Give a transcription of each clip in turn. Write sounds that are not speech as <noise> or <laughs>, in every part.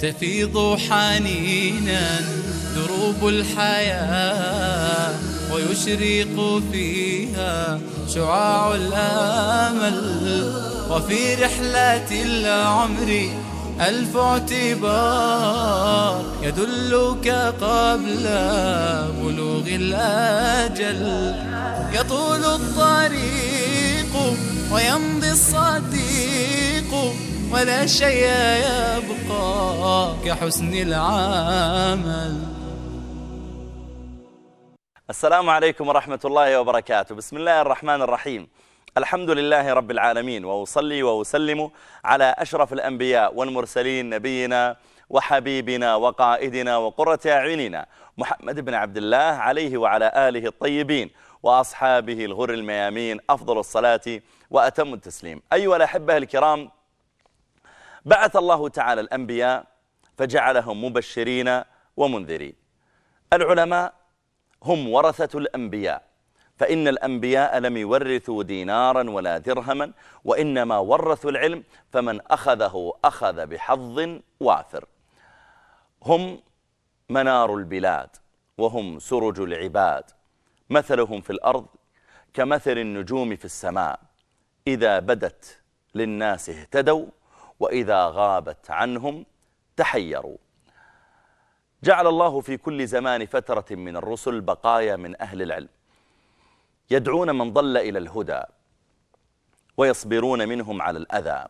تفيض حنينا دروب الحياة ويشرق فيها شعاع الأمل وفي رحلة العمر ألف اعتبار يدلك قبل بلوغ الأجل يطول الطريق ويمضي الصديق ولا شيء يبقى كحسن العمل السلام عليكم ورحمة الله وبركاته بسم الله الرحمن الرحيم الحمد لله رب العالمين وأصلي وأسلم على أشرف الأنبياء والمرسلين نبينا وحبيبنا وقائدنا وقرة أعيننا محمد بن عبد الله عليه وعلى آله الطيبين وأصحابه الغر الميامين أفضل الصلاة وأتم التسليم أيها الأحبة الكرام بعث الله تعالى الأنبياء فجعلهم مبشرين ومنذرين العلماء هم ورثة الأنبياء فإن الأنبياء لم يورثوا دينارا ولا درهما وإنما ورثوا العلم فمن أخذه أخذ بحظ وافر هم منار البلاد وهم سرج العباد مثلهم في الأرض كمثل النجوم في السماء إذا بدت للناس اهتدوا وإذا غابت عنهم تحيروا جعل الله في كل زمان فترة من الرسل بقايا من أهل العلم يدعون من ضل إلى الهدى ويصبرون منهم على الأذى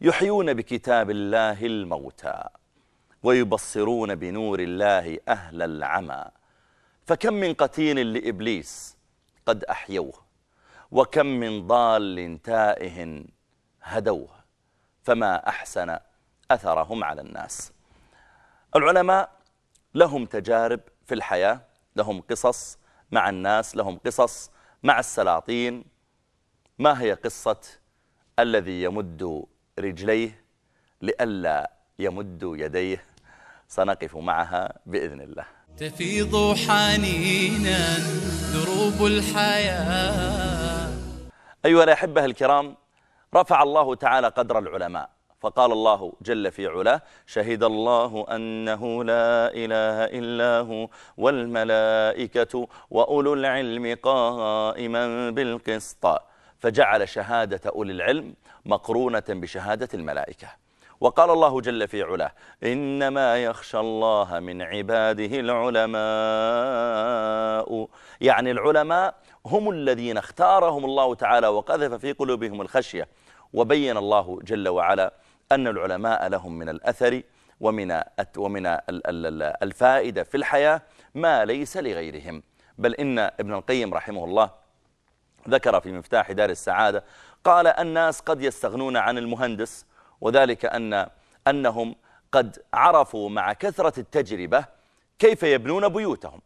يحيون بكتاب الله الموتى ويبصرون بنور الله أهل العمى فكم من قتيل لإبليس قد أحيوه وكم من ضال تائه هدوه فما أحسن أثرهم على الناس العلماء لهم تجارب في الحياة لهم قصص مع الناس لهم قصص مع السلاطين ما هي قصة الذي يمد رجليه لئلا يمد يديه سنقف معها بإذن الله تفيض حنينا دروب الحياة أيها الأحبة الكرام رفع الله تعالى قدر العلماء فقال الله جل في علاه شهد الله أنه لا إله إلا هو والملائكة وأولو العلم قائما بالقسط فجعل شهادة أولي العلم مقرونة بشهادة الملائكة وقال الله جل في علاه إنما يخشى الله من عباده العلماء يعني العلماء هم الذين اختارهم الله تعالى وقذف في قلوبهم الخشية وبين الله جل وعلا أن العلماء لهم من الأثر ومن ومن الفائدة في الحياة ما ليس لغيرهم بل إن ابن القيم رحمه الله ذكر في مفتاح دار السعادة قال الناس قد يستغنون عن المهندس وذلك أن أنهم قد عرفوا مع كثرة التجربة كيف يبنون بيوتهم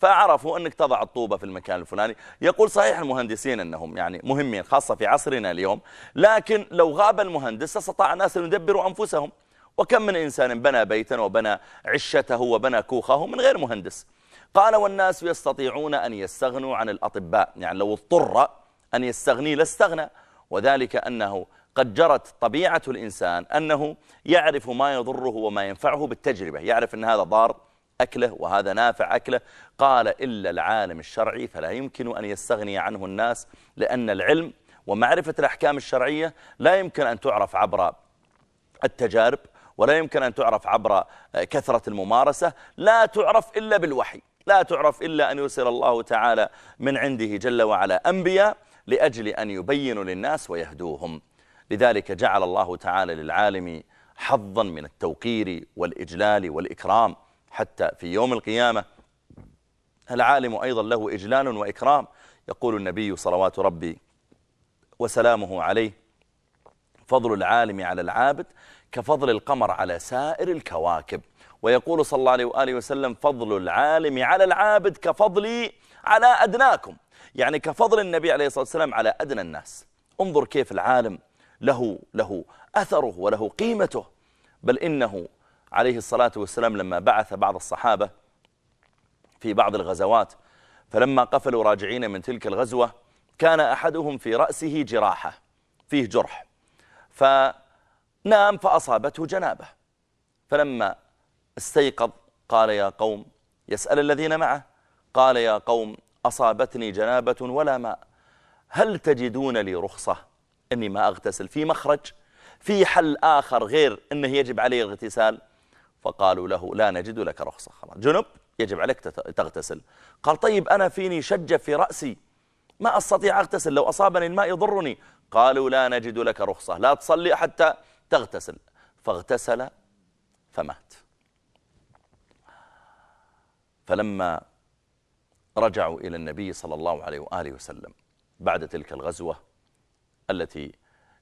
فعرفوا أنك تضع الطوبة في المكان الفلاني يقول صحيح المهندسين أنهم يعني مهمين خاصة في عصرنا اليوم لكن لو غاب المهندس استطاع الناس أن يدبروا أنفسهم وكم من إنسان بنى بيتا وبنى عشته وبنى كوخه من غير مهندس قال والناس يستطيعون أن يستغنوا عن الأطباء يعني لو اضطر أن يستغني لاستغنى وذلك أنه قد جرت طبيعة الإنسان أنه يعرف ما يضره وما ينفعه بالتجربة يعرف أن هذا ضار أكله وهذا نافع أكله قال إلا العالم الشرعي فلا يمكن أن يستغني عنه الناس لأن العلم ومعرفة الأحكام الشرعية لا يمكن أن تعرف عبر التجارب ولا يمكن أن تعرف عبر كثرة الممارسة لا تعرف إلا بالوحي لا تعرف إلا أن يرسل الله تعالى من عنده جل وعلا أنبياء لأجل أن يبينوا للناس ويهدوهم لذلك جعل الله تعالى للعالم حظا من التوقير والإجلال والإكرام حتى في يوم القيامة العالم أيضا له إجلال وإكرام يقول النبي صلوات ربي وسلامه عليه فضل العالم على العابد كفضل القمر على سائر الكواكب ويقول صلى الله عليه وآله وسلم فضل العالم على العابد كفضلي على أدناكم يعني كفضل النبي عليه الصلاة والسلام على أدنى الناس انظر كيف العالم له له أثره وله قيمته بل إنه عليه الصلاة والسلام لما بعث بعض الصحابة في بعض الغزوات فلما قفلوا راجعين من تلك الغزوة كان أحدهم في رأسه جراحة فيه جرح فنام فأصابته جنابه فلما استيقظ قال يا قوم يسأل الذين معه قال يا قوم أصابتني جنابة ولا ماء هل تجدون لي رخصة أني ما أغتسل في مخرج في حل آخر غير أنه يجب علي الاغتسال فقالوا له لا نجد لك رخصة خلاص جنب يجب عليك تغتسل قال طيب أنا فيني شجة في رأسي ما أستطيع أغتسل لو أصابني الماء يضرني قالوا لا نجد لك رخصة لا تصلي حتى تغتسل فاغتسل فمات فلما رجعوا إلى النبي صلى الله عليه وآله وسلم بعد تلك الغزوة التي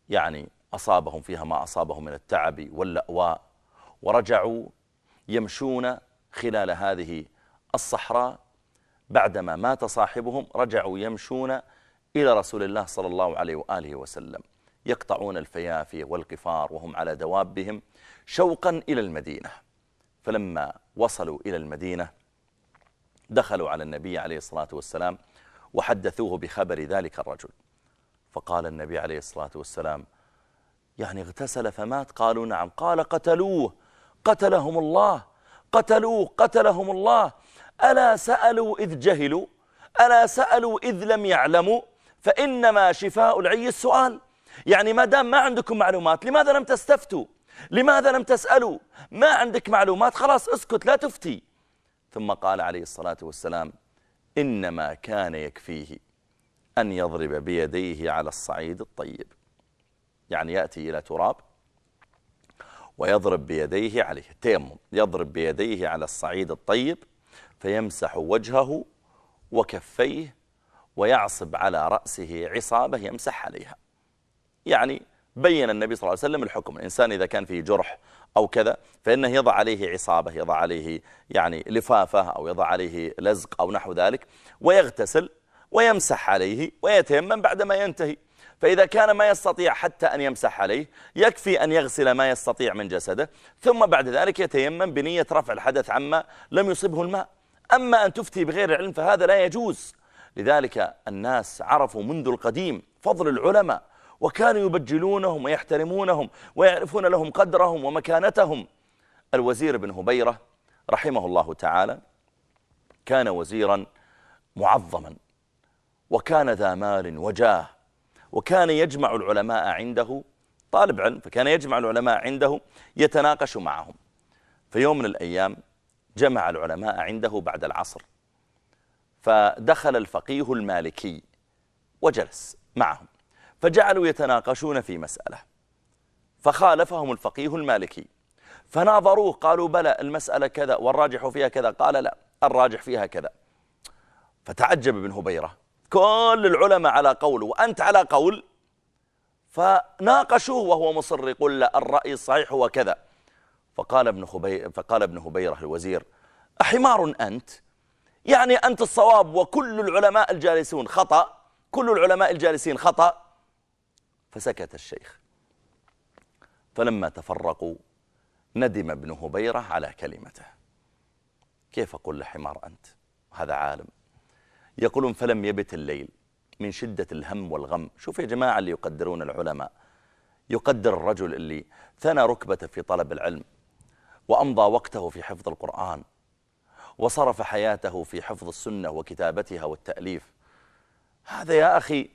يعني أصابهم فيها ما أصابهم من التعب واللأواء ورجعوا يمشون خلال هذه الصحراء بعدما مات صاحبهم رجعوا يمشون إلى رسول الله صلى الله عليه وآله وسلم يقطعون الفيافي والقفار وهم على دوابهم شوقا إلى المدينة فلما وصلوا إلى المدينة دخلوا على النبي عليه الصلاة والسلام وحدثوه بخبر ذلك الرجل فقال النبي عليه الصلاة والسلام يعني اغتسل فمات قالوا نعم قال قتلوه قتلهم الله قتلوا قتلهم الله ألا سألوا إذ جهلوا ألا سألوا إذ لم يعلموا فإنما شفاء العي السؤال يعني ما دام ما عندكم معلومات لماذا لم تستفتوا لماذا لم تسألوا ما عندك معلومات خلاص اسكت لا تفتي ثم قال عليه الصلاة والسلام إنما كان يكفيه أن يضرب بيديه على الصعيد الطيب يعني يأتي إلى تراب ويضرب بيديه عليه التيمم يضرب بيديه على الصعيد الطيب فيمسح وجهه وكفيه ويعصب على رأسه عصابة يمسح عليها يعني بين النبي صلى الله عليه وسلم الحكم الإنسان إذا كان فيه جرح أو كذا فإنه يضع عليه عصابة يضع عليه يعني لفافة أو يضع عليه لزق أو نحو ذلك ويغتسل ويمسح عليه ويتيمم بعدما ينتهي فإذا كان ما يستطيع حتى أن يمسح عليه يكفي أن يغسل ما يستطيع من جسده ثم بعد ذلك يتيمم بنية رفع الحدث عما لم يصبه الماء أما أن تفتي بغير العلم فهذا لا يجوز لذلك الناس عرفوا منذ القديم فضل العلماء وكانوا يبجلونهم ويحترمونهم ويعرفون لهم قدرهم ومكانتهم الوزير بن هبيرة رحمه الله تعالى كان وزيرا معظما وكان ذا مال وجاه وكان يجمع العلماء عنده طالب علم فكان يجمع العلماء عنده يتناقش معهم في يوم من الأيام جمع العلماء عنده بعد العصر فدخل الفقيه المالكي وجلس معهم فجعلوا يتناقشون في مسألة فخالفهم الفقيه المالكي فناظروه قالوا بلى المسألة كذا والراجح فيها كذا قال لا الراجح فيها كذا فتعجب ابن هبيره كل العلماء على قول وأنت على قول فناقشوه وهو مصر يقول لا الرأي الصحيح هو كذا فقال ابن خبي فقال ابن هبيرة الوزير أحمار أنت يعني أنت الصواب وكل العلماء الجالسون خطأ كل العلماء الجالسين خطأ فسكت الشيخ فلما تفرقوا ندم ابن هبيرة على كلمته كيف أقول لحمار أنت هذا عالم يقولون فلم يبت الليل من شدة الهم والغم شوف يا جماعة اللي يقدرون العلماء يقدر الرجل اللي ثنى ركبته في طلب العلم وأمضى وقته في حفظ القرآن وصرف حياته في حفظ السنة وكتابتها والتأليف هذا يا أخي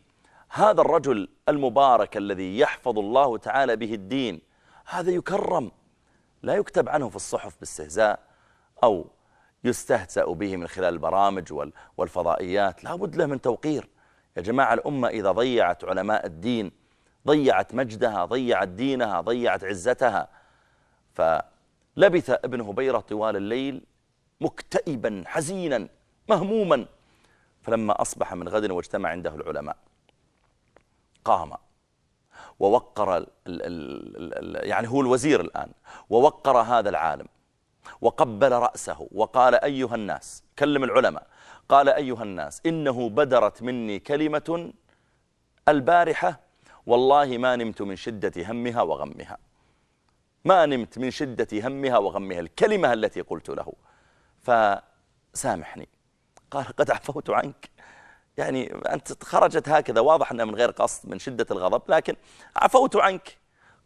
هذا الرجل المبارك الذي يحفظ الله تعالى به الدين هذا يكرم لا يكتب عنه في الصحف باستهزاء أو يستهزأ به من خلال البرامج والفضائيات لا بد له من توقير يا جماعة الأمة إذا ضيعت علماء الدين ضيعت مجدها ضيعت دينها ضيعت عزتها فلبث ابن هبيرة طوال الليل مكتئبا حزينا مهموما فلما أصبح من غد واجتمع عنده العلماء قام ووقر الـ الـ الـ يعني هو الوزير الآن ووقر هذا العالم وقبل رأسه وقال أيها الناس كلم العلماء قال أيها الناس إنه بدرت مني كلمة البارحة والله ما نمت من شدة همها وغمها ما نمت من شدة همها وغمها الكلمة التي قلت له فسامحني قال قد عفوت عنك يعني أنت خرجت هكذا واضح أنها من غير قصد من شدة الغضب لكن عفوت عنك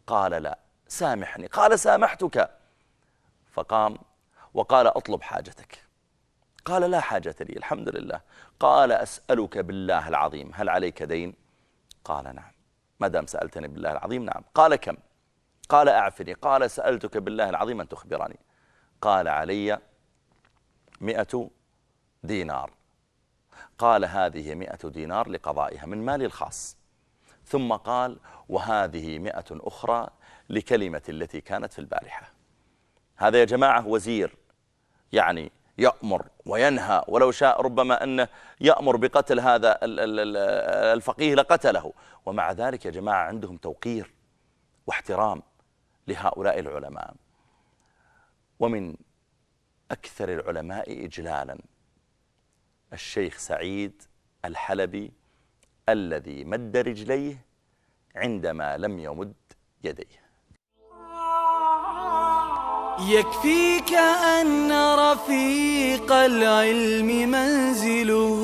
قال لا سامحني قال سامحتك فقام وقال أطلب حاجتك قال لا حاجة لي الحمد لله قال أسألك بالله العظيم هل عليك دين؟ قال نعم ما دام سألتني بالله العظيم نعم قال كم؟ قال أعفني قال سألتك بالله العظيم أن تخبرني قال علي مئة دينار قال هذه مئة دينار لقضائها من مالي الخاص ثم قال وهذه مئة أخرى لكلمة التي كانت في البارحة هذا يا جماعة وزير يعني يأمر وينهى ولو شاء ربما أنه يأمر بقتل هذا الفقيه لقتله ومع ذلك يا جماعة عندهم توقير واحترام لهؤلاء العلماء ومن أكثر العلماء إجلالا الشيخ سعيد الحلبي الذي مد رجليه عندما لم يمد يديه يكفيك أن رفيق العلم منزله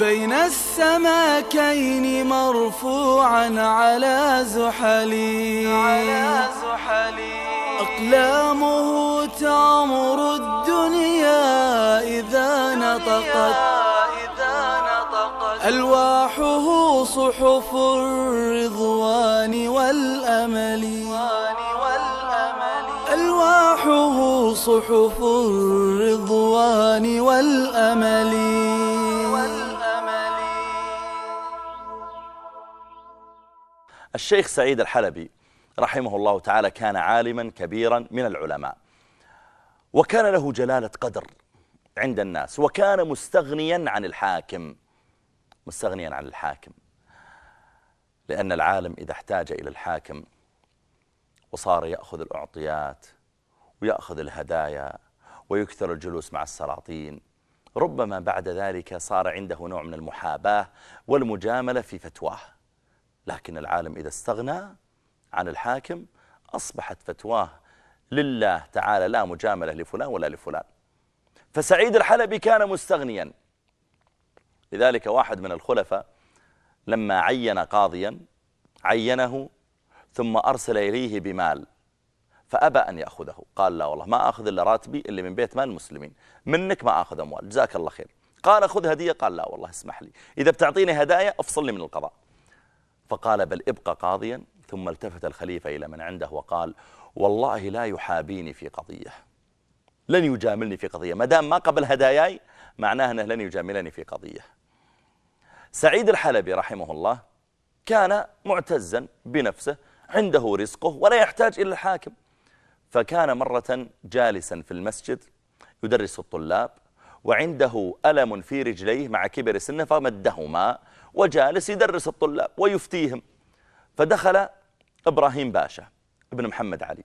بين السماكين مرفوعا على زحل أقلامه تعمر الدنيا إذا نطقت ألواحه صحف الرضوان والأمل صحف الرضوان والأمل الشيخ سعيد الحلبي رحمه الله تعالى كان عالما كبيرا من العلماء وكان له جلالة قدر عند الناس وكان مستغنيا عن الحاكم مستغنيا عن الحاكم لأن العالم إذا احتاج إلى الحاكم وصار يأخذ الأعطيات ويأخذ الهدايا ويكثر الجلوس مع السلاطين ربما بعد ذلك صار عنده نوع من المحاباة والمجاملة في فتواه لكن العالم إذا استغنى عن الحاكم أصبحت فتواه لله تعالى لا مجاملة لفلان ولا لفلان فسعيد الحلبي كان مستغنيا لذلك واحد من الخلفاء لما عين قاضيا عينه ثم أرسل إليه بمال فأبى أن يأخذه قال لا والله ما أخذ إلا راتبي اللي من بيت مال المسلمين منك ما أخذ أموال جزاك الله خير قال خذ هدية قال لا والله اسمح لي إذا بتعطيني هدايا افصلني من القضاء فقال بل ابقى قاضيا ثم التفت الخليفة إلى من عنده وقال والله لا يحابيني في قضية لن يجاملني في قضية ما دام ما قبل هداياي معناه أنه لن يجاملني في قضية سعيد الحلبي رحمه الله كان معتزا بنفسه عنده رزقه ولا يحتاج إلى الحاكم فكان مرة جالسا في المسجد يدرس الطلاب وعنده ألم في رجليه مع كبر سنه فمدهما وجالس يدرس الطلاب ويفتيهم فدخل إبراهيم باشا ابن محمد علي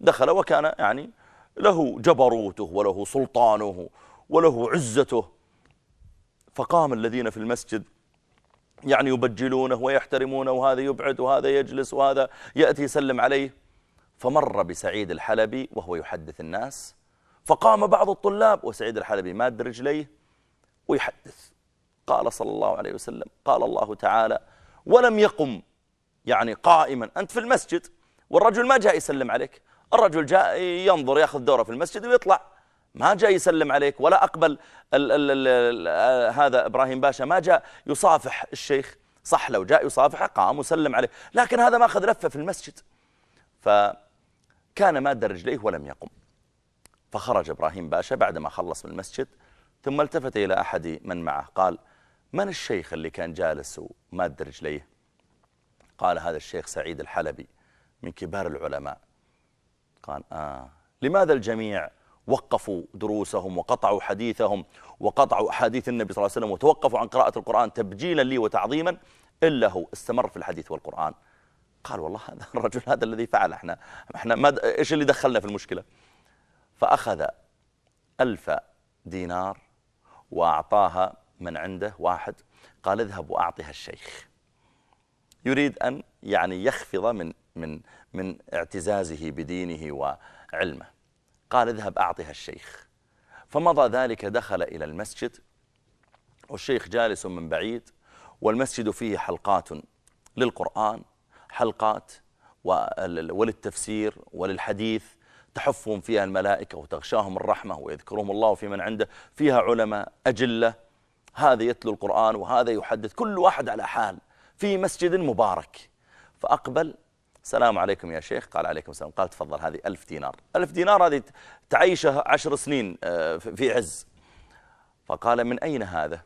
دخل وكان يعني له جبروته وله سلطانه وله عزته فقام الذين في المسجد يعني يبجلونه ويحترمونه وهذا يبعد وهذا يجلس وهذا يأتي يسلم عليه فمر بسعيد الحلبي وهو يحدث الناس فقام بعض الطلاب وسعيد الحلبي ماد رجليه ويحدث قال صلى الله عليه وسلم قال الله تعالى ولم يقم يعني قائما أنت في المسجد والرجل ما جاء يسلم عليك الرجل جاء ينظر ياخذ دوره في المسجد ويطلع ما جاء يسلم عليك ولا أقبل الـ الـ الـ الـ آه، هذا إبراهيم باشا ما جاء يصافح الشيخ صح لو جاء يصافحه قام وسلم عليه لكن هذا ما أخذ لفة في المسجد فأخذ كان ماد رجليه ولم يقم فخرج إبراهيم باشا بعدما خلص من المسجد ثم التفت إلى أحد من معه قال من الشيخ اللي كان جالس وماد رجليه قال هذا الشيخ سعيد الحلبي من كبار العلماء قال آه لماذا الجميع وقفوا دروسهم وقطعوا حديثهم وقطعوا أحاديث النبي صلى الله عليه وسلم وتوقفوا عن قراءة القرآن تبجيلا لي وتعظيما إلا هو استمر في الحديث والقرآن قال والله هذا <laughs> الرجل هذا الذي فعل احنا احنا ما ايش اللي دخلنا في المشكله فاخذ ألف دينار واعطاها من عنده واحد قال اذهب واعطها الشيخ يريد ان يعني يخفض من من من اعتزازه بدينه وعلمه قال اذهب اعطها الشيخ فمضى ذلك دخل الى المسجد والشيخ جالس من بعيد والمسجد فيه حلقات للقران حلقات وللتفسير وللحديث تحفهم فيها الملائكة وتغشاهم الرحمة ويذكرهم الله في من عنده فيها علماء أجلة هذا يتلو القرآن وهذا يحدث كل واحد على حال في مسجد مبارك فأقبل السلام عليكم يا شيخ قال عليكم السلام قال تفضل هذه ألف دينار ألف دينار هذه تعيشها عشر سنين آه، في عز فقال من أين هذا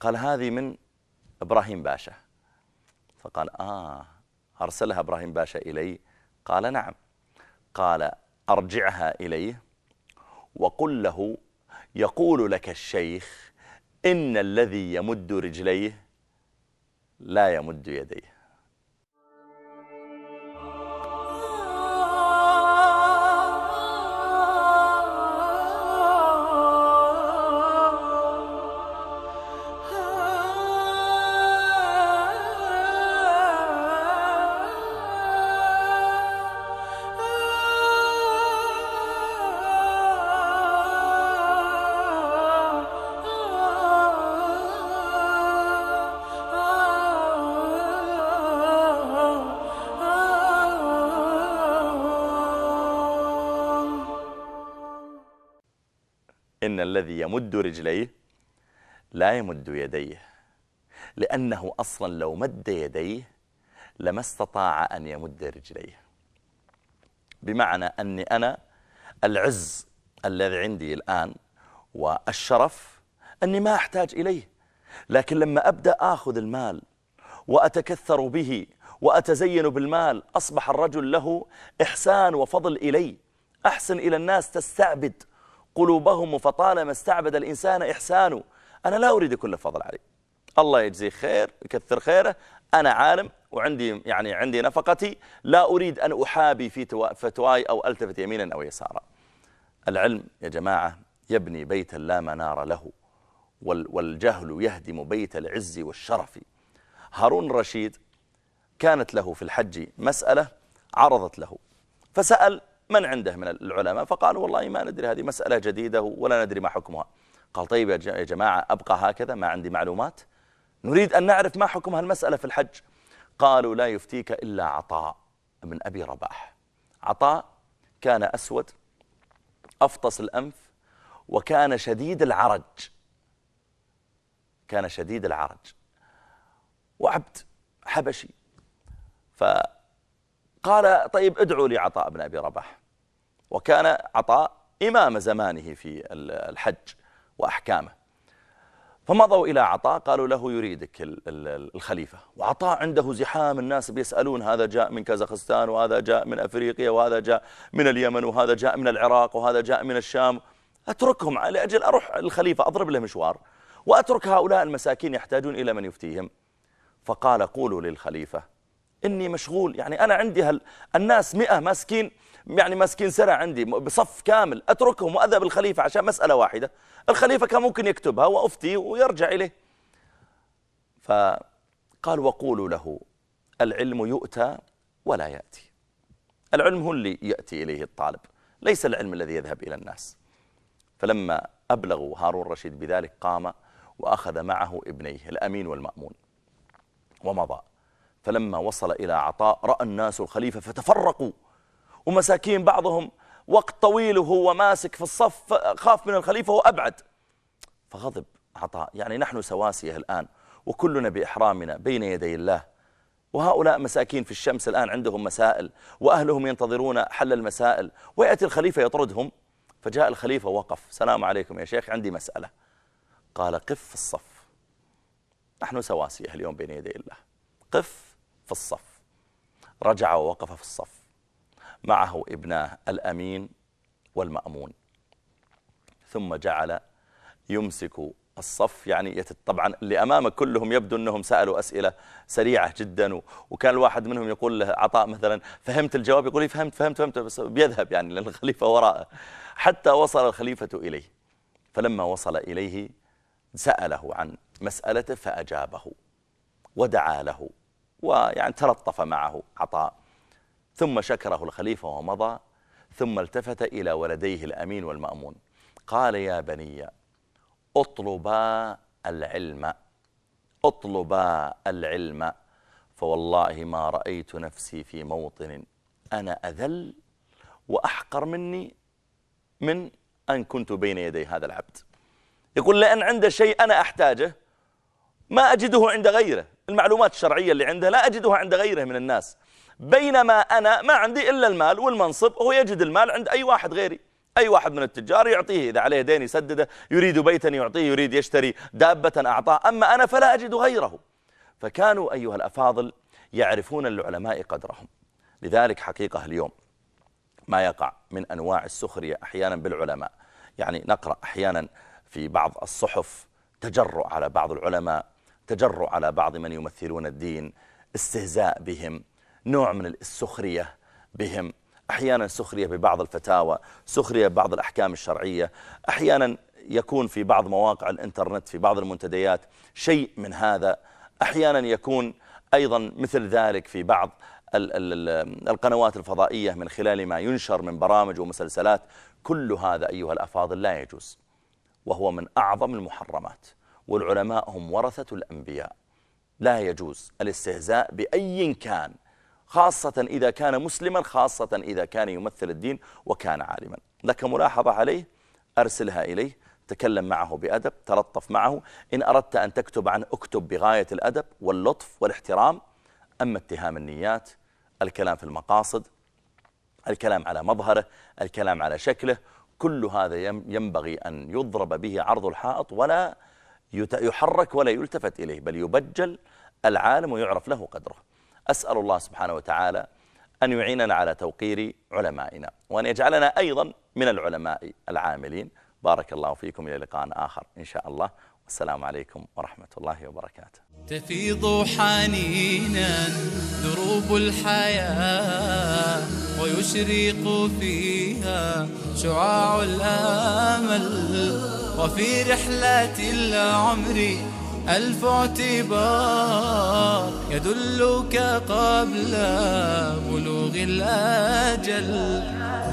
قال هذه من إبراهيم باشا فقال آه أرسلها إبراهيم باشا إلي قال نعم قال أرجعها إليه وقل له يقول لك الشيخ إن الذي يمد رجليه لا يمد يديه الذي يمد رجليه لا يمد يديه لأنه أصلا لو مد يديه لما استطاع أن يمد رجليه بمعنى أني أنا العز الذي عندي الآن والشرف أني ما أحتاج إليه لكن لما أبدأ آخذ المال وأتكثر به وأتزين بالمال أصبح الرجل له إحسان وفضل إلي أحسن إلى الناس تستعبد قلوبهم فطالما استعبد الإنسان إحسانه أنا لا أريد كل فضل علي الله يجزيه خير يكثر خيره أنا عالم وعندي يعني عندي نفقتي لا أريد أن أحابي في فتواي أو ألتفت يمينا أو يسارا العلم يا جماعة يبني بيتا لا منار له والجهل يهدم بيت العز والشرف هارون رشيد كانت له في الحج مسألة عرضت له فسأل من عنده من العلماء فقالوا والله ما ندري هذه مسألة جديدة ولا ندري ما حكمها قال طيب يا جماعة أبقى هكذا ما عندي معلومات نريد أن نعرف ما حكم هالمسألة في الحج قالوا لا يفتيك إلا عطاء من أبي رباح عطاء كان أسود أفطس الأنف وكان شديد العرج كان شديد العرج وعبد حبشي فقال طيب ادعوا لي عطاء بن أبي رباح وكان عطاء إمام زمانه في الحج وأحكامه فمضوا إلى عطاء قالوا له يريدك الخليفة وعطاء عنده زحام الناس بيسألون هذا جاء من كازاخستان وهذا جاء من أفريقيا وهذا جاء من اليمن وهذا جاء من العراق وهذا جاء من الشام أتركهم لأجل أروح الخليفة أضرب له مشوار وأترك هؤلاء المساكين يحتاجون إلى من يفتيهم فقال قولوا للخليفة إني مشغول يعني أنا عندي هال الناس مئة مسكين يعني ماسكين سنه عندي بصف كامل اتركهم واذهب الخليفه عشان مساله واحده الخليفه كان ممكن يكتبها وافتي ويرجع اليه فقال وقولوا له العلم يؤتى ولا ياتي العلم هو اللي ياتي اليه الطالب ليس العلم الذي يذهب الى الناس فلما ابلغوا هارون الرشيد بذلك قام واخذ معه ابنيه الامين والمامون ومضى فلما وصل إلى عطاء رأى الناس الخليفة فتفرقوا ومساكين بعضهم وقت طويل وهو ماسك في الصف خاف من الخليفة وأبعد فغضب عطاء يعني نحن سواسية الآن وكلنا بإحرامنا بين يدي الله وهؤلاء مساكين في الشمس الآن عندهم مسائل وأهلهم ينتظرون حل المسائل ويأتي الخليفة يطردهم فجاء الخليفة وقف سلام عليكم يا شيخ عندي مسألة قال قف في الصف نحن سواسية اليوم بين يدي الله قف في الصف رجع ووقف في الصف معه ابناه الأمين والمأمون ثم جعل يمسك الصف يعني طبعا اللي أمامك كلهم يبدو أنهم سألوا أسئلة سريعة جدا وكان الواحد منهم يقول له عطاء مثلا فهمت الجواب يقول لي فهمت فهمت فهمت بس بيذهب يعني لأن الخليفة وراءه حتى وصل الخليفة إليه فلما وصل إليه سأله عن مسألته فأجابه ودعا له ويعني تلطف معه عطاء ثم شكره الخليفة ومضى ثم التفت إلى ولديه الأمين والمأمون قال يا بني اطلبا العلم اطلبا العلم فوالله ما رأيت نفسي في موطن أنا أذل وأحقر مني من أن كنت بين يدي هذا العبد يقول لأن عنده شيء أنا أحتاجه ما أجده عند غيره المعلومات الشرعية اللي عنده لا أجدها عند غيره من الناس بينما أنا ما عندي إلا المال والمنصب هو يجد المال عند أي واحد غيري أي واحد من التجار يعطيه إذا عليه دين يسدده يريد بيتا يعطيه يريد يشتري دابة أعطاه أما أنا فلا أجد غيره فكانوا أيها الأفاضل يعرفون العلماء قدرهم لذلك حقيقة اليوم ما يقع من أنواع السخرية أحيانا بالعلماء يعني نقرأ أحيانا في بعض الصحف تجرؤ على بعض العلماء تجرؤ على بعض من يمثلون الدين استهزاء بهم نوع من السخرية بهم أحيانا سخرية ببعض الفتاوى سخرية ببعض الأحكام الشرعية أحيانا يكون في بعض مواقع الإنترنت في بعض المنتديات شيء من هذا أحيانا يكون أيضا مثل ذلك في بعض القنوات الفضائية من خلال ما ينشر من برامج ومسلسلات كل هذا أيها الأفاضل لا يجوز وهو من أعظم المحرمات والعلماء هم ورثة الأنبياء لا يجوز الاستهزاء بأي كان خاصة إذا كان مسلما خاصة إذا كان يمثل الدين وكان عالما لك ملاحظة عليه أرسلها إليه تكلم معه بأدب تلطف معه إن أردت أن تكتب عنه اكتب بغاية الأدب واللطف والاحترام أما اتهام النيات الكلام في المقاصد الكلام على مظهره الكلام على شكله كل هذا ينبغي أن يضرب به عرض الحائط ولا يحرك ولا يلتفت إليه بل يبجل العالم ويعرف له قدره أسأل الله سبحانه وتعالى أن يعيننا على توقير علمائنا وأن يجعلنا أيضا من العلماء العاملين بارك الله فيكم إلى لقاء آخر إن شاء الله والسلام عليكم ورحمة الله وبركاته تفيض حنينا دروب الحياة ويشرق فيها شعاع الآمل وفي رحلة العمر ألف اعتبار يدلك قبل بلوغ الأجل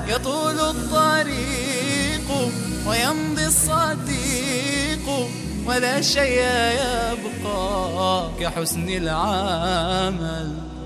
يطول الطريق ويمضي الصديق ولا شيء يبقى كحسن العمل